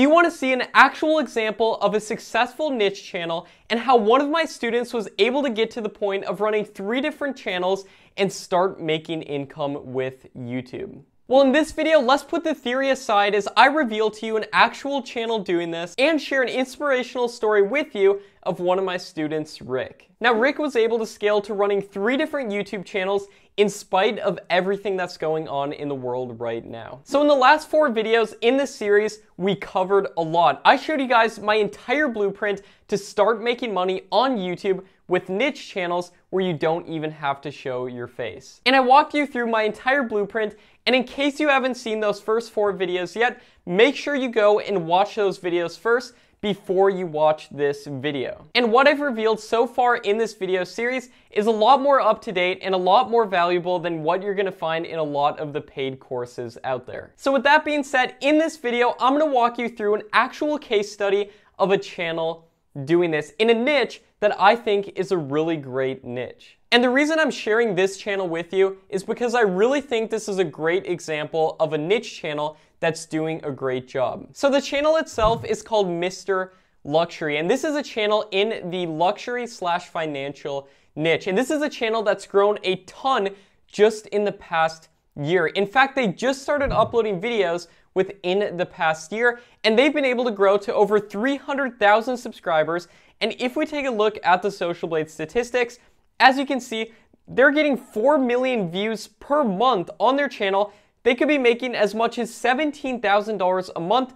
Do you want to see an actual example of a successful niche channel and how one of my students was able to get to the point of running three different channels and start making income with YouTube? Well, in this video, let's put the theory aside as I reveal to you an actual channel doing this and share an inspirational story with you of one of my students, Rick. Now, Rick was able to scale to running three different YouTube channels in spite of everything that's going on in the world right now. So in the last four videos in this series, we covered a lot. I showed you guys my entire blueprint to start making money on YouTube with niche channels where you don't even have to show your face. And I walked you through my entire blueprint, and in case you haven't seen those first four videos yet, make sure you go and watch those videos first before you watch this video. And what I've revealed so far in this video series is a lot more up to date and a lot more valuable than what you're gonna find in a lot of the paid courses out there. So with that being said, in this video, I'm gonna walk you through an actual case study of a channel doing this in a niche that I think is a really great niche. And the reason I'm sharing this channel with you is because I really think this is a great example of a niche channel that's doing a great job. So the channel itself is called Mr. Luxury, and this is a channel in the luxury slash financial niche. And this is a channel that's grown a ton just in the past year. In fact, they just started uploading videos within the past year, and they've been able to grow to over 300,000 subscribers. And if we take a look at the Social Blade statistics, as you can see, they're getting 4 million views per month on their channel they could be making as much as $17,000 a month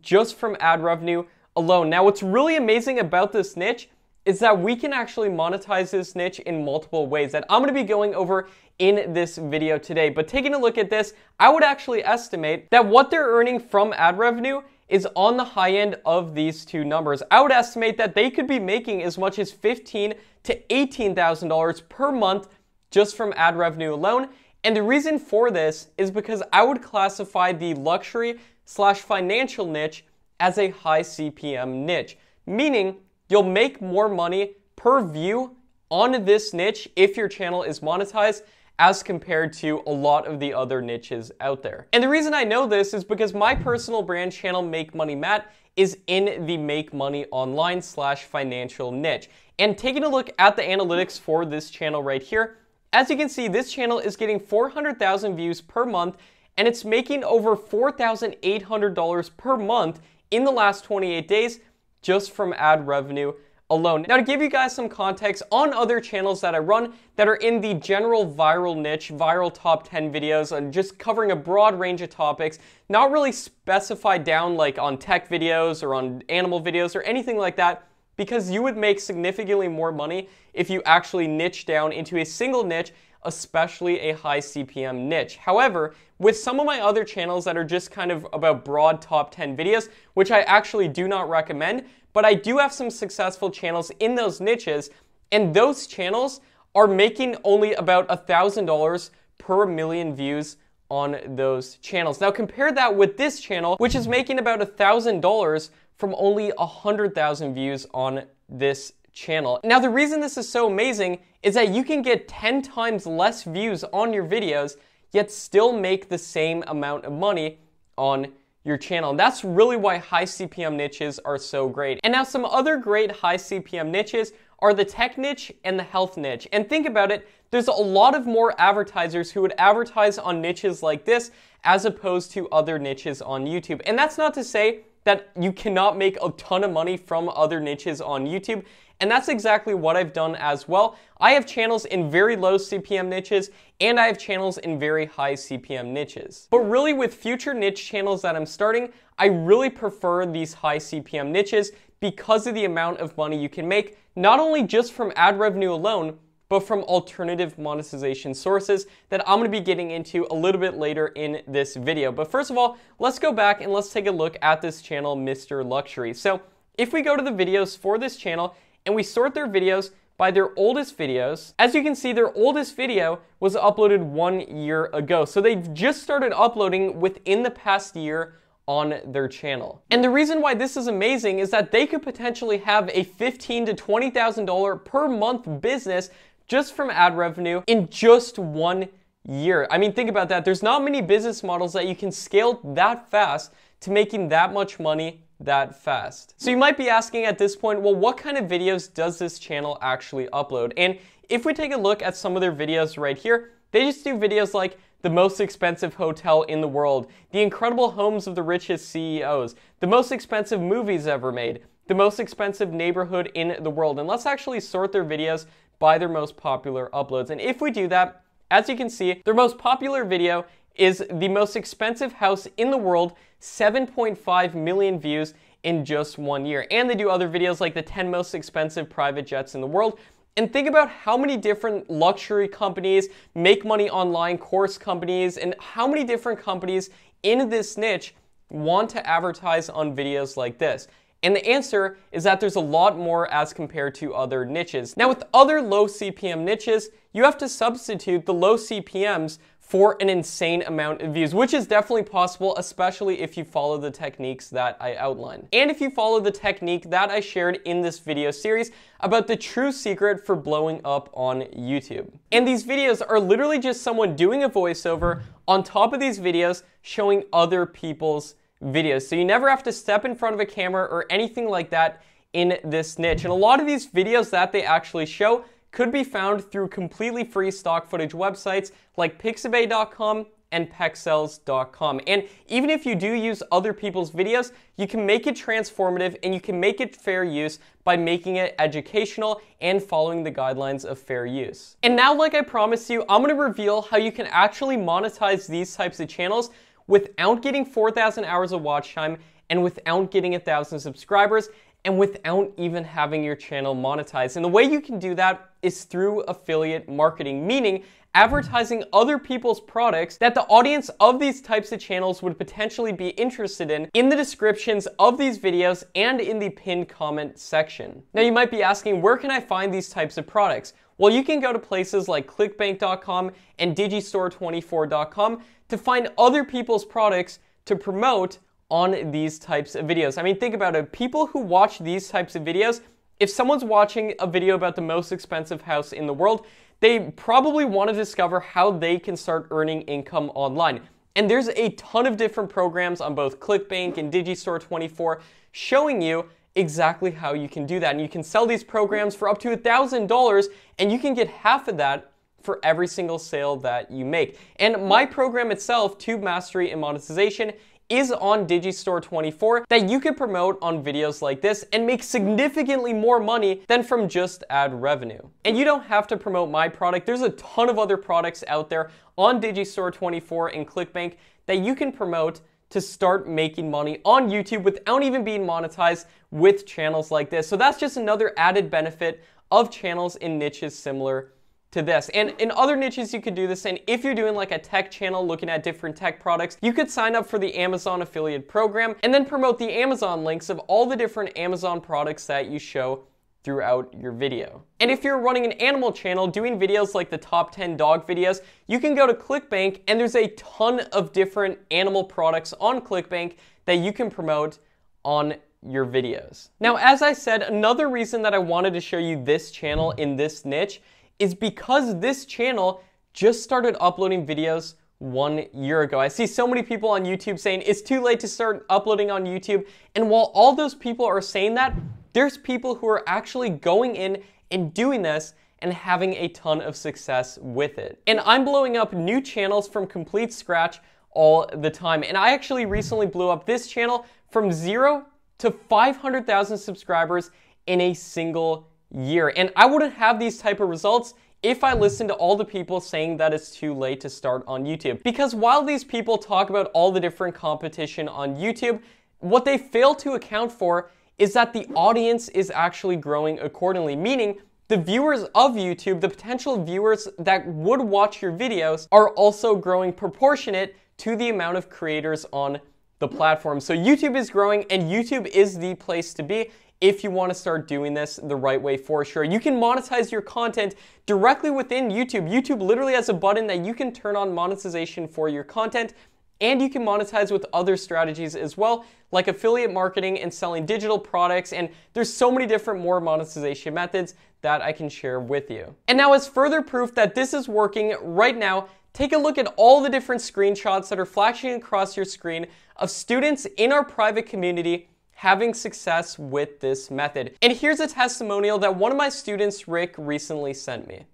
just from ad revenue alone. Now, what's really amazing about this niche is that we can actually monetize this niche in multiple ways that I'm gonna be going over in this video today. But taking a look at this, I would actually estimate that what they're earning from ad revenue is on the high end of these two numbers. I would estimate that they could be making as much as fifteen to $18,000 per month just from ad revenue alone. And the reason for this is because I would classify the luxury slash financial niche as a high CPM niche, meaning you'll make more money per view on this niche if your channel is monetized as compared to a lot of the other niches out there. And the reason I know this is because my personal brand channel, Make Money Matt, is in the make money online slash financial niche. And taking a look at the analytics for this channel right here, as you can see, this channel is getting 400,000 views per month and it's making over $4,800 per month in the last 28 days just from ad revenue alone. Now to give you guys some context on other channels that I run that are in the general viral niche, viral top 10 videos and just covering a broad range of topics, not really specified down like on tech videos or on animal videos or anything like that, because you would make significantly more money if you actually niche down into a single niche, especially a high CPM niche. However, with some of my other channels that are just kind of about broad top 10 videos, which I actually do not recommend, but I do have some successful channels in those niches, and those channels are making only about $1,000 per million views on those channels. Now compare that with this channel, which is making about $1,000 from only 100,000 views on this channel. Now, the reason this is so amazing is that you can get 10 times less views on your videos, yet still make the same amount of money on your channel. And that's really why high CPM niches are so great. And now some other great high CPM niches are the tech niche and the health niche. And think about it, there's a lot of more advertisers who would advertise on niches like this as opposed to other niches on YouTube. And that's not to say that you cannot make a ton of money from other niches on YouTube. And that's exactly what I've done as well. I have channels in very low CPM niches and I have channels in very high CPM niches. But really with future niche channels that I'm starting, I really prefer these high CPM niches because of the amount of money you can make, not only just from ad revenue alone, but from alternative monetization sources that I'm gonna be getting into a little bit later in this video. But first of all, let's go back and let's take a look at this channel, Mr. Luxury. So if we go to the videos for this channel and we sort their videos, by their oldest videos. As you can see, their oldest video was uploaded one year ago. So they've just started uploading within the past year on their channel. And the reason why this is amazing is that they could potentially have a $15 to $20,000 per month business just from ad revenue in just one year. I mean, think about that. There's not many business models that you can scale that fast to making that much money that fast. So you might be asking at this point, well, what kind of videos does this channel actually upload? And if we take a look at some of their videos right here, they just do videos like the most expensive hotel in the world, the incredible homes of the richest CEOs, the most expensive movies ever made, the most expensive neighborhood in the world. And let's actually sort their videos by their most popular uploads. And if we do that, as you can see, their most popular video is the most expensive house in the world, 7.5 million views in just one year. And they do other videos like the 10 most expensive private jets in the world. And think about how many different luxury companies, make money online course companies, and how many different companies in this niche want to advertise on videos like this. And the answer is that there's a lot more as compared to other niches. Now with other low CPM niches, you have to substitute the low CPMs for an insane amount of views, which is definitely possible, especially if you follow the techniques that I outline. And if you follow the technique that I shared in this video series about the true secret for blowing up on YouTube. And these videos are literally just someone doing a voiceover on top of these videos showing other people's videos. So you never have to step in front of a camera or anything like that in this niche. And a lot of these videos that they actually show could be found through completely free stock footage websites like pixabay.com and pexels.com. And even if you do use other people's videos, you can make it transformative and you can make it fair use by making it educational and following the guidelines of fair use. And now, like I promised you, I'm gonna reveal how you can actually monetize these types of channels without getting 4,000 hours of watch time and without getting 1,000 subscribers and without even having your channel monetized. And the way you can do that is through affiliate marketing, meaning advertising other people's products that the audience of these types of channels would potentially be interested in in the descriptions of these videos and in the pinned comment section. Now you might be asking, where can I find these types of products? Well, you can go to places like clickbank.com and digistore24.com to find other people's products to promote on these types of videos. I mean, think about it. People who watch these types of videos, if someone's watching a video about the most expensive house in the world, they probably want to discover how they can start earning income online. And there's a ton of different programs on both ClickBank and Digistore24 showing you exactly how you can do that. And you can sell these programs for up to $1,000 and you can get half of that for every single sale that you make. And my program itself, Tube Mastery and Monetization, is on Digistore 24 that you can promote on videos like this and make significantly more money than from just ad revenue. And you don't have to promote my product. There's a ton of other products out there on Digistore 24 and ClickBank that you can promote to start making money on YouTube without even being monetized with channels like this. So that's just another added benefit of channels in niches similar to this. And in other niches, you could do this. And if you're doing like a tech channel looking at different tech products, you could sign up for the Amazon affiliate program and then promote the Amazon links of all the different Amazon products that you show throughout your video. And if you're running an animal channel doing videos like the top 10 dog videos, you can go to ClickBank and there's a ton of different animal products on ClickBank that you can promote on your videos. Now, as I said, another reason that I wanted to show you this channel in this niche is because this channel just started uploading videos one year ago. I see so many people on YouTube saying it's too late to start uploading on YouTube. And while all those people are saying that, there's people who are actually going in and doing this and having a ton of success with it. And I'm blowing up new channels from complete scratch all the time. And I actually recently blew up this channel from zero to 500,000 subscribers in a single year. And I wouldn't have these type of results if I listened to all the people saying that it's too late to start on YouTube. Because while these people talk about all the different competition on YouTube, what they fail to account for is that the audience is actually growing accordingly, meaning the viewers of YouTube, the potential viewers that would watch your videos are also growing proportionate to the amount of creators on the platform. So YouTube is growing and YouTube is the place to be if you want to start doing this the right way for sure. You can monetize your content directly within YouTube. YouTube literally has a button that you can turn on monetization for your content and you can monetize with other strategies as well, like affiliate marketing and selling digital products. And there's so many different more monetization methods that I can share with you. And now as further proof that this is working right now, take a look at all the different screenshots that are flashing across your screen of students in our private community having success with this method. And here's a testimonial that one of my students, Rick, recently sent me.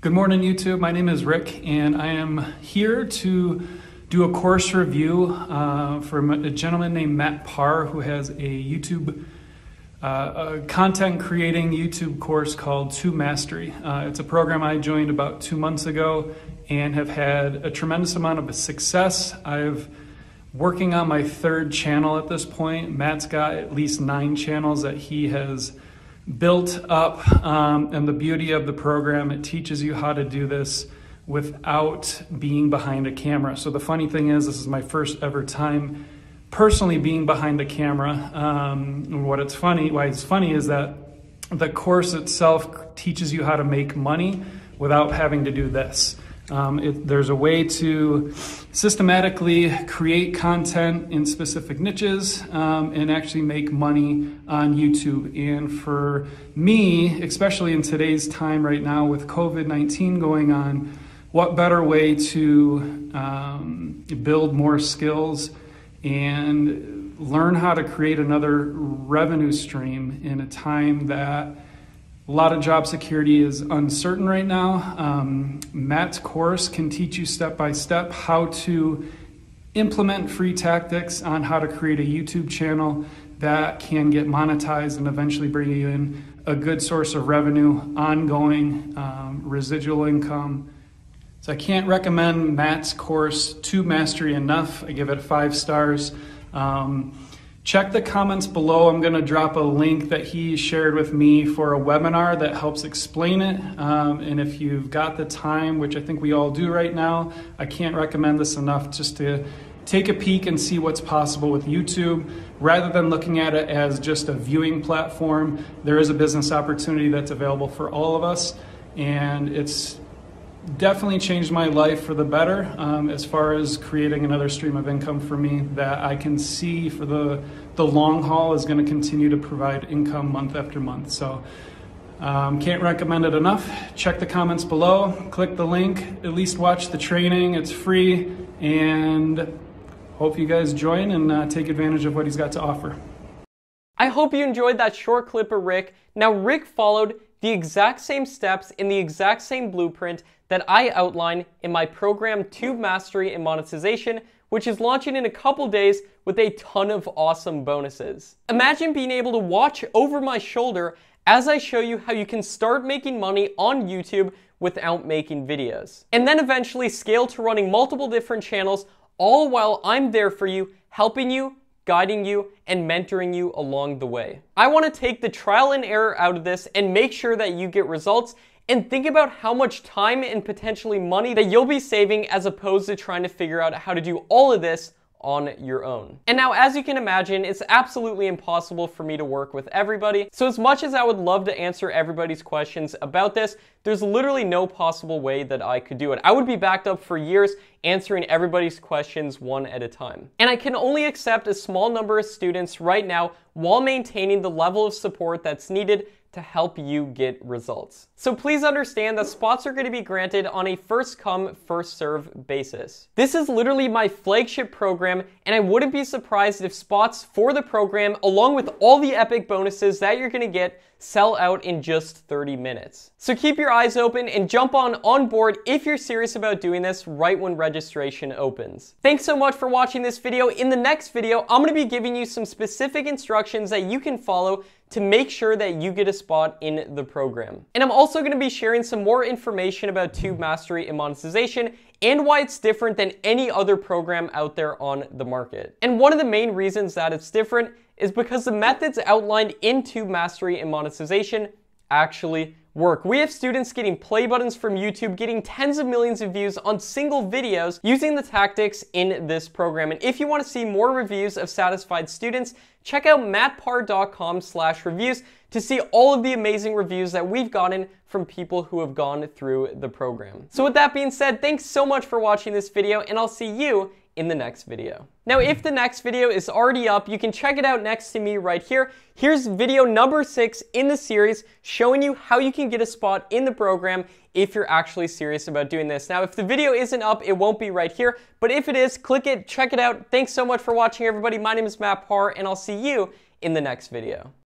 Good morning, YouTube. My name is Rick, and I am here to do a course review uh, from a gentleman named Matt Parr who has a YouTube uh, a content creating YouTube course called To Mastery. Uh, it's a program I joined about two months ago and have had a tremendous amount of success. I've working on my third channel at this point. Matt's got at least nine channels that he has built up. Um, and the beauty of the program, it teaches you how to do this without being behind a camera. So the funny thing is, this is my first ever time personally being behind the camera. Um, what it's funny, why it's funny is that the course itself teaches you how to make money without having to do this. Um, it, there's a way to systematically create content in specific niches um, and actually make money on YouTube. And for me, especially in today's time right now with COVID 19 going on, what better way to um, build more skills and learn how to create another revenue stream in a time that a lot of job security is uncertain right now. Um, Matt's course can teach you step by step how to implement free tactics on how to create a YouTube channel that can get monetized and eventually bring you in a good source of revenue, ongoing um, residual income. So I can't recommend Matt's course to mastery enough. I give it five stars. Um, Check the comments below. I'm going to drop a link that he shared with me for a webinar that helps explain it. Um, and if you've got the time, which I think we all do right now, I can't recommend this enough just to take a peek and see what's possible with YouTube. Rather than looking at it as just a viewing platform, there is a business opportunity that's available for all of us. And it's definitely changed my life for the better um, as far as creating another stream of income for me that I can see for the, the long haul is going to continue to provide income month after month. So um, can't recommend it enough. Check the comments below, click the link, at least watch the training. It's free and hope you guys join and uh, take advantage of what he's got to offer. I hope you enjoyed that short clip of Rick. Now Rick followed the exact same steps in the exact same blueprint that I outline in my program Tube Mastery and Monetization, which is launching in a couple days with a ton of awesome bonuses. Imagine being able to watch over my shoulder as I show you how you can start making money on YouTube without making videos. And then eventually scale to running multiple different channels, all while I'm there for you, helping you, guiding you, and mentoring you along the way. I wanna take the trial and error out of this and make sure that you get results and think about how much time and potentially money that you'll be saving as opposed to trying to figure out how to do all of this on your own. And now, as you can imagine, it's absolutely impossible for me to work with everybody. So, as much as I would love to answer everybody's questions about this, there's literally no possible way that I could do it. I would be backed up for years answering everybody's questions one at a time. And I can only accept a small number of students right now while maintaining the level of support that's needed to help you get results. So please understand that spots are gonna be granted on a first come, first serve basis. This is literally my flagship program, and I wouldn't be surprised if spots for the program, along with all the epic bonuses that you're gonna get, sell out in just 30 minutes. So keep your eyes open and jump on on board if you're serious about doing this right when registration opens. Thanks so much for watching this video. In the next video, I'm gonna be giving you some specific instructions that you can follow to make sure that you get a spot in the program. And I'm also going to be sharing some more information about Tube Mastery and monetization and why it's different than any other program out there on the market. And one of the main reasons that it's different is because the methods outlined in Tube Mastery and monetization actually work. We have students getting play buttons from YouTube, getting tens of millions of views on single videos using the tactics in this program. And if you want to see more reviews of satisfied students, check out mattpar.com slash reviews to see all of the amazing reviews that we've gotten from people who have gone through the program. So with that being said, thanks so much for watching this video and I'll see you in the next video. Now, if the next video is already up, you can check it out next to me right here. Here's video number six in the series showing you how you can get a spot in the program if you're actually serious about doing this. Now, if the video isn't up, it won't be right here, but if it is, click it, check it out. Thanks so much for watching, everybody. My name is Matt Parr, and I'll see you in the next video.